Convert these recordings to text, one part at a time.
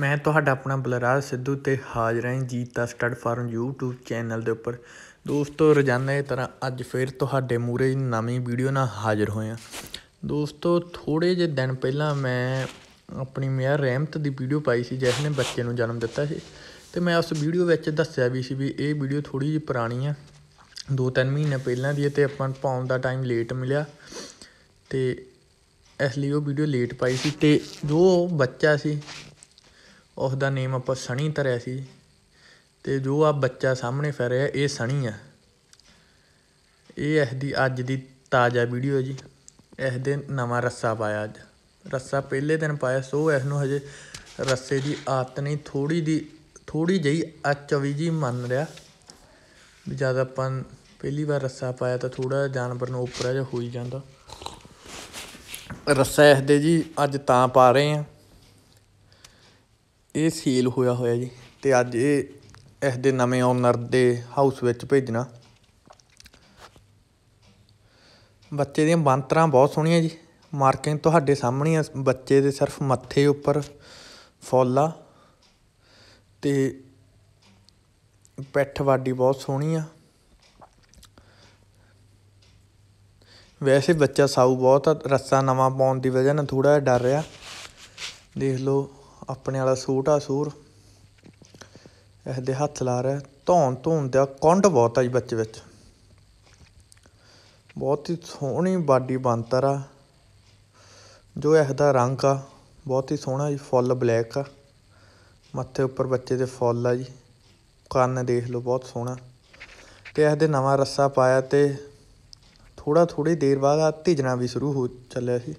ਮੈਂ ਤੁਹਾਡਾ ਆਪਣਾ ਬਲਰਾਜ ਸਿੱਧੂ ਤੇ ਹਾਜ਼ਰ ਹਾਂ ਜੀਤ ਦਾ ਸਟੱਡ ਫਾਰਮ YouTube ਚੈਨਲ ਦੇ ਉੱਪਰ ਦੋਸਤੋ ਰੋਜ਼ਾਨਾ ਦੀ ਤਰ੍ਹਾਂ ਅੱਜ ਫੇਰ ਤੁਹਾਡੇ ਮੂਰੇ ਨਵੀਂ ਵੀਡੀਓ ਨਾਲ ਹਾਜ਼ਰ ਹੋਇਆ ਦੋਸਤੋ ਥੋੜੇ ਜਿਹੇ ਦਿਨ ਪਹਿਲਾਂ ਮੈਂ ਆਪਣੀ ਮਿਆਰ ਰਹਿਮਤ ਦੀ ਵੀਡੀਓ ਪਾਈ ਸੀ ਜਿਸ ਨੇ ਬੱਚੇ ਨੂੰ ਜਨਮ ਦਿੱਤਾ ਸੀ ਤੇ ਮੈਂ ਉਸ ਵੀਡੀਓ ਵਿੱਚ ਦੱਸਿਆ ਵੀ ਸੀ ਵੀ ਇਹ ਵੀਡੀਓ ਥੋੜੀ ਜਿਹੀ ਪੁਰਾਣੀ ਆ 2-3 ਮਹੀਨੇ ਪਹਿਲਾਂ ਦੀ ਤੇ ਆਪਾਂ ਪਾਉਣ ਦਾ ਟਾਈਮ ਲੇਟ ਮਿਲਿਆ ਤੇ ਇਸ ਲਈ ਉਹ ਵੀਡੀਓ ਲੇਟ ਪਾਈ ਸੀ ਤੇ ਜੋ ਬੱਚਾ ਸੀ ਉਸ ਦਾ ਨੇਮ ਆਪਾਂ ਸਣੀ ਧਰਿਆ ਸੀ ਤੇ ਜੋ ਆ ਬੱਚਾ ਸਾਹਮਣੇ ਫਿਰ ਰਿਹਾ ਇਹ ਸਣੀ ਆ ਇਹ ਇਸ ਦੀ ਅੱਜ ਦੀ ਤਾਜ਼ਾ ਵੀਡੀਓ ਜੀ ਇਸ ਦੇ ਨਵਾਂ ਰੱਸਾ ਪਾਇਆ ਅੱਜ ਰੱਸਾ ਪਹਿਲੇ ਦਿਨ ਪਾਇਆ ਸੋ ਇਸ ਨੂੰ ਹਜੇ ਰੱਸੇ ਦੀ ਆਤ ਨਹੀਂ ਥੋੜੀ ਦੀ ਥੋੜੀ ਜਈ ਅਚਵੀ ਜੀ ਮੰਨ ਰਿਹਾ ਵੀ ਜਦ ਆਪਾਂ ਪਹਿਲੀ ਵਾਰ ਰੱਸਾ ਪਾਇਆ ਤਾਂ ਥੋੜਾ ਜਾਨਵਰ ਨੂੰ ਉੱਪਰ ਜਾ ਹੋਈ ਜਾਂਦਾ ਰੱਸਾ ਇਸ ਦੇ ਜੀ ਅੱਜ ਤਾਂ ਪਾ ਰਹੇ ਆ ਇਹ ਸੀਲ ਹੋਇਆ ਹੋਇਆ ਜੀ ਤੇ ਅੱਜ ਇਹ ਇਸ ਦੇ ਨਵੇਂ ਓਨਰ ਦੇ ਹਾਊਸ ਵਿੱਚ ਭੇਜਣਾ ਬੱਚੇ ਦੀਆਂ ਬੰਤਰਾਂ ਬਹੁਤ ਸੋਹਣੀਆਂ ਜੀ ਮਾਰਕਿੰਗ ਤੁਹਾਡੇ ਸਾਹਮਣੇ ਆ ਬੱਚੇ ਦੇ ਸਿਰਫ ਮੱਥੇ ਉੱਪਰ ਫੋਲਾ ਤੇ ਪੈਠ ਵਾਡੀ ਬਹੁਤ ਸੋਹਣੀ ਆ ਵੈਸੇ ਬੱਚਾ ਸਾਊ ਬਹੁਤ ਰੱਸਾ ਨਵਾਂ ਪਾਉਣ ਦੀ ਵਜ੍ਹਾ ਨਾਲ ਥੋੜਾ ਜਿਹਾ ਡਰ ਰਿਹਾ ਦੇਖ ਲਓ ਆਪਣੇ ਵਾਲਾ ਸੂਟ ਆ ਸੂਰ ਇਹਦੇ ਹੱਥ ਲਾ ਰਿਹਾ ਧੌਣ ਧੌਣ ਦਾ ਕੰਡ ਬਹੁਤ ਆ ਜੀ ਬੱਚੇ ਵਿੱਚ ਬਹੁਤ ਹੀ ਸੋਹਣੀ ਬਾਡੀ ਬੰਤਰ ਆ ਜੋ ਇਹਦਾ ਰੰਗ ਆ ਬਹੁਤ ਹੀ ਸੋਹਣਾ ਜੀ ਫੁੱਲ ਬਲੈਕ ਆ ਮੱਥੇ ਉੱਪਰ ਬੱਚੇ ਦੇ ਫੁੱਲ ਆ ਜੀ ਕੰਨ ਦੇਖ ਲਓ ਬਹੁਤ ਸੋਹਣਾ ਤੇ ਇਹਦੇ ਨਵਾਂ ਰੱਸਾ ਪਾਇਆ ਤੇ ਥੋੜਾ ਥੋੜੀ ਦੇਰ ਬਾਅਦ ਆ ਧਿਜਣਾ ਵੀ ਸ਼ੁਰੂ ਹੋ ਚੱਲਿਆ ਸੀ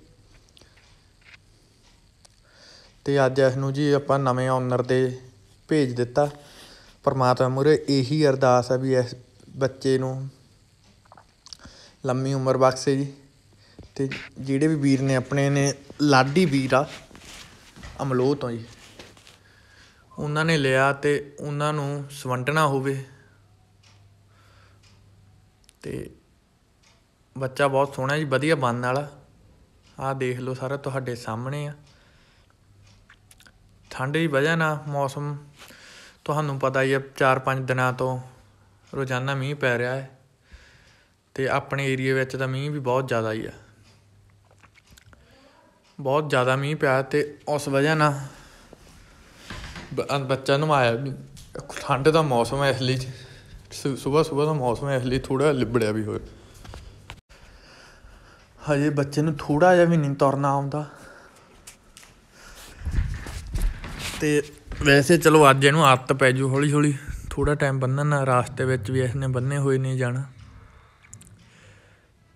ਤੇ ਅੱਜ ਇਸ ਨੂੰ ਜੀ ਆਪਾਂ ਨਵੇਂ ਓਨਰ ਦੇ ਭੇਜ ਦਿੱਤਾ ਪਰਮਾਤਮਾ ਮੁਰੇ ਇਹੀ ਅਰਦਾਸ ਹੈ ਵੀ ਇਸ ਬੱਚੇ ਨੂੰ ਲੰਮੀ ਉਮਰ ਬਖਸ਼ੇ ਜੀ ਤੇ ਜਿਹੜੇ ਵੀ ਵੀਰ ਨੇ ਆਪਣੇ ਨੇ ਲਾਡੀ ਵੀਰ ਆ ਅਮਲੋਹ ਤੋਂ ਜੀ ਉਹਨਾਂ ਨੇ ਲਿਆ ਤੇ ਉਹਨਾਂ ਨੂੰ ਸਵੰਟਣਾ ਹੋਵੇ ਤੇ ਬੱਚਾ ਬਹੁਤ ਸੋਹਣਾ ਜੀ ਵਧੀਆ ਬਣਨ ਵਾਲਾ ਆ ਦੇਖ ਲਓ ਸਾਰਾ ਤੁਹਾਡੇ ਸਾਹਮਣੇ ਆ ਠੰਡ ਦੀ ਵਜ੍ਹਾ ਨਾਲ ਮੌਸਮ ਤੁਹਾਨੂੰ ਪਤਾ ਹੀ ਹੈ 4-5 ਦਿਨਾਂ ਤੋਂ ਰੋਜ਼ਾਨਾ ਮੀਂਹ ਪੈ ਰਿਹਾ ਹੈ ਤੇ ਆਪਣੇ ਏਰੀਆ ਵਿੱਚ ਤਾਂ ਮੀਂਹ ਵੀ ਬਹੁਤ ਜ਼ਿਆਦਾ ਹੀ ਆ ਬਹੁਤ ਜ਼ਿਆਦਾ ਮੀਂਹ ਪਿਆ ਤੇ ਉਸ ਵਜ੍ਹਾ ਨਾਲ ਬੱਚਾ ਨੂੰ ਆਇਆ ਠੰਡ ਦਾ ਮੌਸਮ ਹੈ ਇਸ ਲਈ ਸਵੇਰ ਸਵੇਰ ਦਾ ਮੌਸਮ ਹੈ ਇਸ ਲਈ ਥੋੜਾ ਲਿਬੜਿਆ ਵੀ ਹੋਇਆ ਹਜੇ ਬੱਚੇ ਨੂੰ ਥੋੜਾ ਜਿਹਾ ਵੀ ਨਹੀਂ ਤੁਰਨਾ ਆਉਂਦਾ ਤੇ ਵੈਸੇ ਚਲੋ ਅੱਜ ਇਹਨੂੰ ਆਦਤ ਪੈ ਜੂ ਹੌਲੀ ਹੌਲੀ ਥੋੜਾ ਟਾਈਮ ਬੰਨਣ ਨਾ ਰਾਸਤੇ ਵਿੱਚ ਵੀ ਇਸਨੇ ਬੰਨੇ ਹੋਏ ਨਹੀਂ ਜਾਣਾ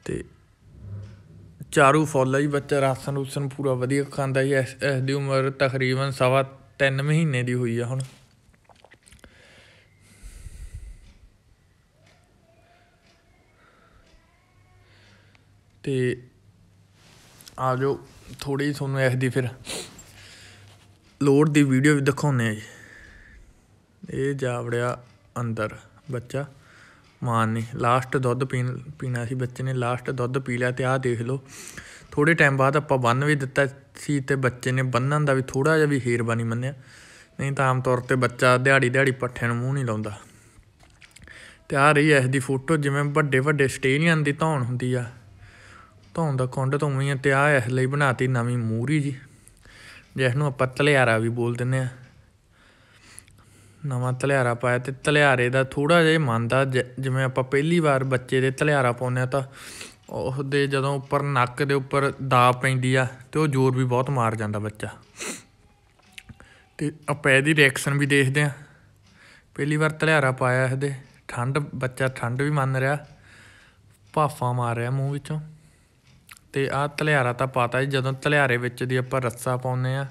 ਤੇ ਚਾਰੂ ਫੁੱਲ ਹੀ ਬੱਚਾ ਰਾਸ਼ਨ ਉਸਨ ਪੂਰਾ ਵਧੀਆ ਖਾਂਦਾ ਹੀ ਇਸ ਦੀ ਉਮਰ ਤਕਰੀਬਨ ਸਵਾ 3 ਮਹੀਨੇ ਦੀ ਹੋਈ ਆ ਹੁਣ ਤੇ ਆਜੋ ਥੋੜੀ ਤੁਹਾਨੂੰ ਇਸ ਦੀ ਫਿਰ ਲੋਡ ਦੀ ਵੀਡੀਓ ਵੀ ਦਿਖਾਉਨੇ ਆ ਜੀ ਇਹ ਜਾਵੜਿਆ ਅੰਦਰ ਬੱਚਾ ਮਾਨ ਨੇ ਲਾਸਟ ਦੁੱਧ ਪੀਣ ਪੀਣਾ ਸੀ ਬੱਚੇ ਨੇ ਲਾਸਟ ਦੁੱਧ ਪੀ ਲਿਆ ਤੇ ਆਹ ਦੇਖ ਲਓ ਥੋੜੇ ਟਾਈਮ ਬਾਅਦ ਆਪਾਂ ਬੰਨ ਵੀ ਦਿੱਤਾ ਸੀ ਤੇ ਬੱਚੇ ਨੇ ਬੰਨਣ ਦਾ ਵੀ ਥੋੜਾ ਜਿਹਾ ਵੀ ਬਣੀ ਮੰਨਿਆ ਨਹੀਂ ਤਾਂ ਆਮ ਤੌਰ ਤੇ ਬੱਚਾ ਦਿਹਾੜੀ ਦਿਹਾੜੀ ਪੱਠੇ ਨੂੰ ਮੂੰਹ ਨਹੀਂ ਲਾਉਂਦਾ ਤੇ ਆ ਰਹੀ ਐ ਇਸ ਦੀ ਫੋਟੋ ਜਿਵੇਂ ਵੱਡੇ ਵੱਡੇ ਸਟੇਡੀਅਮ ਦੀ ਧੌਣ ਹੁੰਦੀ ਆ ਧੌਣ ਦਾ ਕੁੰਡ ਤੋਂ ਆ ਤੇ ਆ ਇਸ ਲਈ ਬਣਾਤੀ ਨਵੀਂ ਮੂਰੀ ਜੀ ਜਿਸ ਨੂੰ ਆਪਾਂ ਤਲਿਆਰਾ ਵੀ ਬੋਲ ਦਿੰਨੇ ਆ ਨਵਾਂ ਤਲਿਆਰਾ ਪਾਇਆ ਤੇ ਤਲਿਆਰੇ ਦਾ ਥੋੜਾ ਜਿਹਾ ਮੰਨਦਾ ਜਿਵੇਂ ਆਪਾਂ ਪਹਿਲੀ ਵਾਰ ਬੱਚੇ ਦੇ ਤਲਿਆਰਾ ਪਾਉਂਦੇ ਆ ਤਾਂ ਉਹਦੇ ਜਦੋਂ ਉੱਪਰ ਨੱਕ ਦੇ ਉੱਪਰ ਦਾ ਪੈਂਦੀ ਆ ਤੇ ਉਹ ਜ਼ੋਰ ਵੀ ਬਹੁਤ ਮਾਰ ਜਾਂਦਾ ਬੱਚਾ ਤੇ ਆਪਾਂ ਇਹਦੀ ਰਿਐਕਸ਼ਨ ਵੀ ਦੇਖਦੇ ਆ ਪਹਿਲੀ ਵਾਰ ਤਲਿਆਰਾ ਪਾਇਆ ਇਹਦੇ ਠੰਡ ਬੱਚਾ ਠੰਡ ਵੀ ਮੰਨ ਰਿਹਾ ਪਾਫਾ ਮਾਰ ਰਿਹਾ ਮੂੰਹ ਵਿੱਚੋਂ ਤੇ ਆ ਤਲਿਆਰਾ ਤਾਂ ਪਾਤਾ ਜੀ ਜਦੋਂ ਤਲਿਆਰੇ ਵਿੱਚ ਦੀ ਆਪਾਂ ਰੱਸਾ ਪਾਉਨੇ ਆ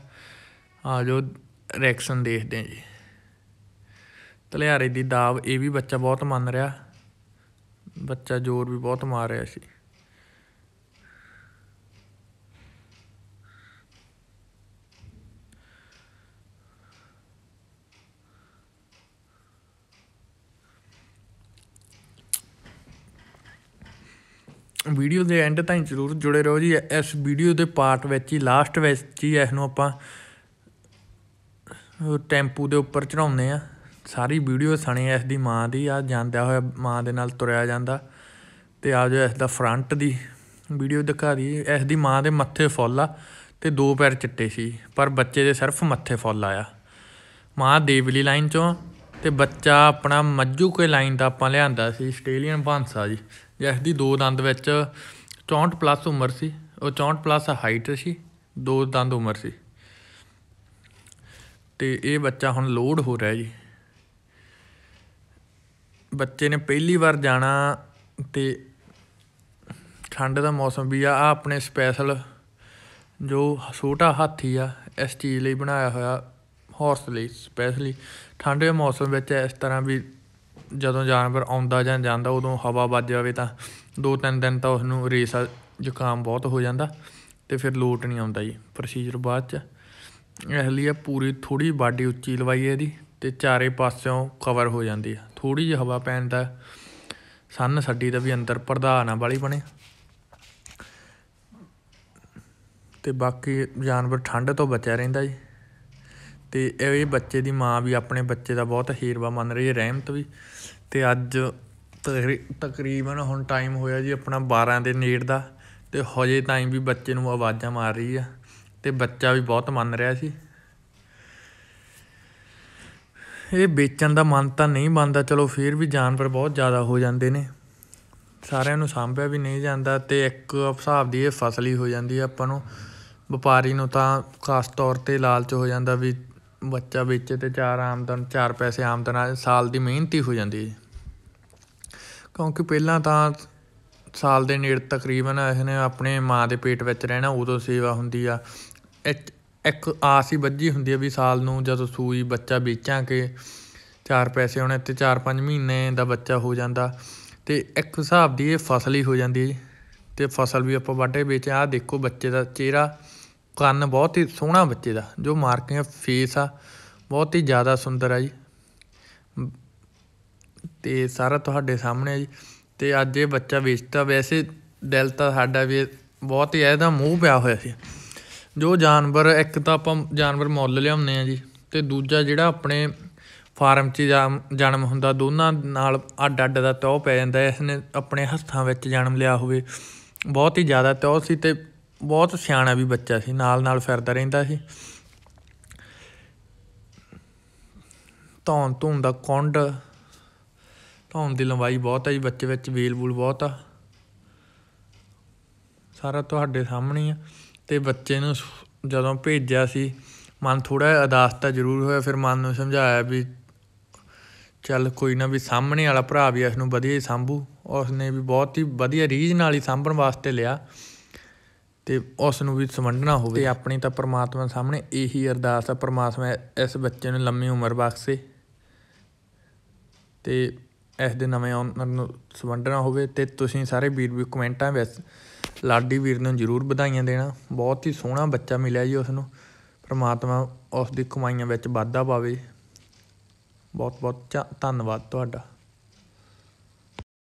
ਆ ਜੋ ਰਿਐਕਸ਼ਨ ਦੇਖਦੇ ਆ ਜੀ ਤਲਿਆਰੇ ਦੀ ਦਾਬ ਇਹ ਵੀ ਬੱਚਾ ਬਹੁਤ ਮੰਨ ਰਿਹਾ ਬੱਚਾ ਜ਼ੋਰ ਵੀ ਬਹੁਤ ਮਾਰ ਰਿਹਾ ਸੀ ਵੀਡੀਓ ਦੇ ਐਂਡ ਤਾਈਂ ਜ਼ਰੂਰ ਜੁੜੇ ਰਹੋ ਜੀ ਇਸ ਵੀਡੀਓ ਦੇ ਪਾਰਟ ਵਿੱਚ ਹੀ ਲਾਸਟ ਵਿੱਚ ਹੀ ਇਸ ਨੂੰ ਆਪਾਂ ਟੈਂਪੂ ਦੇ ਉੱਪਰ ਚੜਾਉਂਦੇ ਆ ਸਾਰੀ ਵੀਡੀਓ ਸਣੇ ਇਸ ਦੀ ਮਾਂ ਦੀ ਆ ਜਾਂਦਿਆ ਹੋਇਆ ਮਾਂ ਦੇ ਨਾਲ ਤੁਰਿਆ ਜਾਂਦਾ ਤੇ ਆ ਜੋ ਇਸ ਦਾ ਫਰੰਟ ਦੀ ਵੀਡੀਓ ਦਿਖਾ ਰਹੀ ਇਸ ਦੀ ਮਾਂ ਦੇ ਮੱਥੇ ਫੁੱਲ ਆ ਤੇ ਦੋ ਪੈਰ ਚਿੱਟੇ ਸੀ ਪਰ ਬੱਚੇ ਦੇ ਸਿਰਫ ਮੱਥੇ ਫੁੱਲ ਆਇਆ ਮਾਂ ਦੇਵਲੀ ਲਾਈਨ ਚੋਂ ਤੇ ਬੱਚਾ ਆਪਣਾ ਮੱਜੂ ਕੋਈ ਲਾਈਨ ਦਾ ਆਪਾਂ ਲਿਆਂਦਾ ਸੀ ਆਸਟ੍ਰੇਲੀਅਨ ਭਾਂਸਾ ਜੀ ਜਿਸ ਦੀ ਦੋ ਦੰਦ ਵਿੱਚ 64 ਪਲੱਸ ਉਮਰ ਸੀ ਉਹ 64 ਪਲੱਸ ਹਾਈਟ ਸੀ ਦੋ ਦੰਦ ਉਮਰ ਸੀ ਤੇ ਇਹ ਬੱਚਾ ਹੁਣ ਲੋਡ ਹੋ ਰਿਹਾ ਜੀ ਬੱਚੇ ਨੇ ਪਹਿਲੀ ਵਾਰ ਜਾਣਾ ਤੇ ਠੰਡ ਦਾ ਮੌਸਮ ਵੀ ਆ ਆ ਆਪਣੇ ਸਪੈਸ਼ਲ ਜੋ ਛੋਟਾ ਹਾਥੀ ਆ ਇਸ ਚੀਜ਼ ਲਈ ਬਣਾਇਆ ਹੋਇਆ ਹਾਰਸ ਲਈ ਸਪੈਸ਼ਲੀ ਠੰਡੇ ਮੌਸਮ ਵਿੱਚ ਇਸ ਤਰ੍ਹਾਂ ਵੀ ਜਦੋਂ ਜਾਨਵਰ ਆਉਂਦਾ ਜਾਂ ਜਾਂਦਾ ਉਦੋਂ ਹਵਾ ਵੱਜ ਜਾਵੇ ਤਾਂ ਦੋ ਤਿੰਨ ਦਿਨ ਤਾਂ ਉਸ ਨੂੰ ਰੇਸਾ ਜ਼ੁਕਾਮ ਬਹੁਤ ਹੋ ਜਾਂਦਾ ਤੇ ਫਿਰ ਲੋਟ ਨਹੀਂ ਆਉਂਦਾ ਜੀ ਪ੍ਰੋਸੀਜਰ ਬਾਅਦ ਚ ਇਸ ਲਈ ਆ ਪੂਰੀ ਥੋੜੀ ਬਾਡੀ ਉੱਚੀ ਲਵਾਈ ਹੈ ਦੀ ਤੇ ਚਾਰੇ ਪਾਸਿਓਂ ਕਵਰ ਹੋ ਜਾਂਦੀ ਆ ਥੋੜੀ ਜਿਹੀ ਹਵਾ ਪੈਣ ਦਾ ਸੰਨ ਸੱਡੀ ਦਾ ਵੀ ਅੰਦਰ ਪ੍ਰਧਾਨ ਆ ਵਾਲੀ ਬਣੇ ਤੇ ਬਾਕੀ ਜਾਨਵਰ ਠੰਡ ਤੋਂ ਬਚਿਆ ਰਹਿੰਦਾ ਜੀ ਤੇ ਇਹ ਬੱਚੇ ਦੀ ਮਾਂ ਵੀ ਆਪਣੇ ਬੱਚੇ ਦਾ ਬਹੁਤ ਹੀਰਵਾ ਮੰਨ ਰਹੀ ਹੈ ਰਹਿਮਤ ਵੀ ਤੇ ਅੱਜ ਤਕਰੀਬਨ ਹੁਣ ਟਾਈਮ ਹੋਇਆ ਜੀ ਆਪਣਾ 12 ਦੇ ਨੇੜ ਦਾ ਤੇ ਹਜੇ ਤਾਈਂ ਵੀ ਬੱਚੇ ਨੂੰ ਆਵਾਜ਼ਾਂ ਮਾਰ ਰਹੀ ਆ ਤੇ ਬੱਚਾ ਵੀ ਬਹੁਤ ਮੰਨ ਰਿਹਾ ਸੀ ਇਹ ਵੇਚਣ ਦਾ ਮਨ ਤਾਂ ਨਹੀਂ ਬੰਦਾ ਚਲੋ ਫਿਰ ਵੀ ਜਾਨਵਰ ਬਹੁਤ ਜ਼ਿਆਦਾ ਹੋ ਜਾਂਦੇ ਨੇ ਸਾਰਿਆਂ ਨੂੰ ਸਾਂਭਿਆ ਵੀ ਨਹੀਂ ਜਾਂਦਾ ਤੇ ਇੱਕ ਹਿਸਾਬ ਦੀ ਇਹ ਫਸਲੀ ਹੋ ਜਾਂਦੀ ਆ ਆਪਾਂ ਨੂੰ ਵਪਾਰੀ ਨੂੰ ਤਾਂ ਖਾਸ ਤੌਰ ਤੇ ਲਾਲਚ ਹੋ ਜਾਂਦਾ ਵੀ ਬੱਚਾ ਵੇਚੇ ਤੇ ਚਾਰ ਆਮਦਨ ਚਾਰ ਪੈਸੇ ਆਮਦਨ ਆ ਸਾਲ ਦੀ ਮਿਹਨਤੀ ਹੋ ਜਾਂਦੀ ਹੈ ਕਿਉਂਕਿ ਪਹਿਲਾਂ ਤਾਂ ਸਾਲ ਦੇ ਨੇੜ ਤਕਰੀਬਨ ਇਹਨੇ ਆਪਣੇ ਮਾਂ ਦੇ ਪੇਟ ਵਿੱਚ ਰਹਿਣਾ ਉਦੋਂ ਸੇਵਾ ਹੁੰਦੀ ਆ ਇੱਕ ਆਸ ਹੀ ਵੱਜੀ ਹੁੰਦੀ ਆ ਵੀ ਸਾਲ ਨੂੰ ਜਦੋਂ ਸੂਈ ਬੱਚਾ ਵੇਚਾਂਗੇ ਚਾਰ ਪੈਸੇ ਹੋਣੇ ਤੇ 4-5 ਮਹੀਨੇ ਦਾ ਬੱਚਾ ਹੋ ਜਾਂਦਾ ਤੇ ਇੱਕ ਹਿਸਾਬ ਦੀ ਇਹ ਫਸਲ ਹੀ ਹੋ ਜਾਂਦੀ ਤੇ ਫਸਲ ਵੀ ਆਪਾਂ ਵਾਢੇ ਵਿੱਚ ਆ ਦੇਖੋ ਬੱਚੇ ਦਾ ਚਿਹਰਾ ਕੰਨ ਬਹੁਤ ਹੀ ਸੋਹਣਾ ਬੱਚੇ ਦਾ ਜੋ ਮਾਰਕਿੰਗ ਫੇਸ ਆ ਬਹੁਤ ਹੀ ਜ਼ਿਆਦਾ ਸੁੰਦਰ ਆ ਜੀ ਤੇ ਸਾਰਾ ਤੁਹਾਡੇ ਸਾਹਮਣੇ ਆ ਜੀ ਤੇ ਅੱਜ ਇਹ ਬੱਚਾ ਵੇਚਤਾ ਵੈਸੇ ਦਿਲ ਤਾਂ ਸਾਡਾ ਵੀ ਬਹੁਤ ਹੀ ਇਹਦਾ ਮੂੰਹ ਪਿਆ ਹੋਇਆ ਸੀ ਜੋ ਜਾਨਵਰ ਇੱਕ ਤਾਂ ਆਪਾਂ ਜਾਨਵਰ ਮੁੱਲ ਲਿਆਉਂਦੇ ਆ ਜੀ ਤੇ ਦੂਜਾ ਜਿਹੜਾ ਆਪਣੇ ਫਾਰਮ 'ਚ ਜਨਮ ਹੁੰਦਾ ਦੋਨਾਂ ਨਾਲ ਅੱਡ ਅੱਡ ਦਾ ਤੋਹ ਪੈ ਜਾਂਦਾ ਇਸ ਨੇ ਆਪਣੇ ਹੱਥਾਂ ਵਿੱਚ ਜਨਮ ਲਿਆ ਹੋਵੇ ਬਹੁਤ ਹੀ ਜ਼ਿਆਦਾ ਤੋਹ ਸੀ ਤੇ ਬਹੁਤ ਸਿਆਣਾ ਵੀ ਬੱਚਾ ਸੀ ਨਾਲ ਨਾਲ ਫਿਰਦਾ ਰਹਿੰਦਾ ਸੀ ਧੌਣ ਤੁੰ ਦਾ ਕੁੰਡ ਧੌਣ ਦੀ ਲੰਬਾਈ ਬਹੁਤ ਹੈ ਜੀ ਬੱਚੇ ਵਿੱਚ ਵੇਲ-ਬੂਲ ਬਹੁਤ ਆ ਸਾਰਾ ਤੁਹਾਡੇ ਸਾਹਮਣੇ ਆ ਤੇ ਬੱਚੇ ਨੂੰ ਜਦੋਂ ਭੇਜਿਆ ਸੀ ਮਨ ਥੋੜਾ ਅਦਾਸ ਤਾਂ ਜ਼ਰੂਰ ਹੋਇਆ ਫਿਰ ਮਨ ਨੂੰ ਸਮਝਾਇਆ ਵੀ ਚੱਲ ਕੋਈ ਨਾ ਵੀ ਸਾਹਮਣੇ ਵਾਲਾ ਭਰਾ ਵੀ ਇਸ ਨੂੰ ਵਧੀਆ ਹੀ ਸੰਭੂ ਉਸ ਨੇ ਵੀ ਬਹੁਤ ਹੀ ਵਧੀਆ ਰੀਜ ਨਾਲ ਹੀ ਸੰਭਣ ਵਾਸਤੇ ਲਿਆ ਤੇ ਉਸ ਨੂੰ ਵੀ ਸਮਝਣਾ ਹੋਵੇ ਤੇ ਆਪਣੀ ਤਾਂ ਪ੍ਰਮਾਤਮਾ ਸਾਹਮਣੇ ਇਹੀ ਅਰਦਾਸ ਆ ਪ੍ਰਮਾਤਮਾ ਇਸ ਬੱਚੇ ਨੂੰ ਲੰਮੀ ਉਮਰ ਬਖਸ਼ੇ ਤੇ ਇਸ ਦੇ ਨਵੇਂ ਆਨਰ ਨੂੰ ਸਮਝਣਾ ਹੋਵੇ ਤੇ ਤੁਸੀਂ ਸਾਰੇ ਵੀਰ ਵੀ ਕਮੈਂਟਾਂ ਵਿੱਚ ਲਾਡੀ ਵੀਰ ਨੂੰ ਜ਼ਰੂਰ ਵਧਾਈਆਂ ਦੇਣਾ ਬਹੁਤ ਹੀ ਸੋਹਣਾ ਬੱਚਾ ਮਿਲਿਆ ਜੀ ਉਸ ਨੂੰ ਪ੍ਰਮਾਤਮਾ ਉਸ ਦੀ ਕਮਾਈਆਂ ਵਿੱਚ ਵਾਧਾ ਪਾਵੇ ਬਹੁਤ ਬਹੁਤ ਧੰਨਵਾਦ ਤੁਹਾਡਾ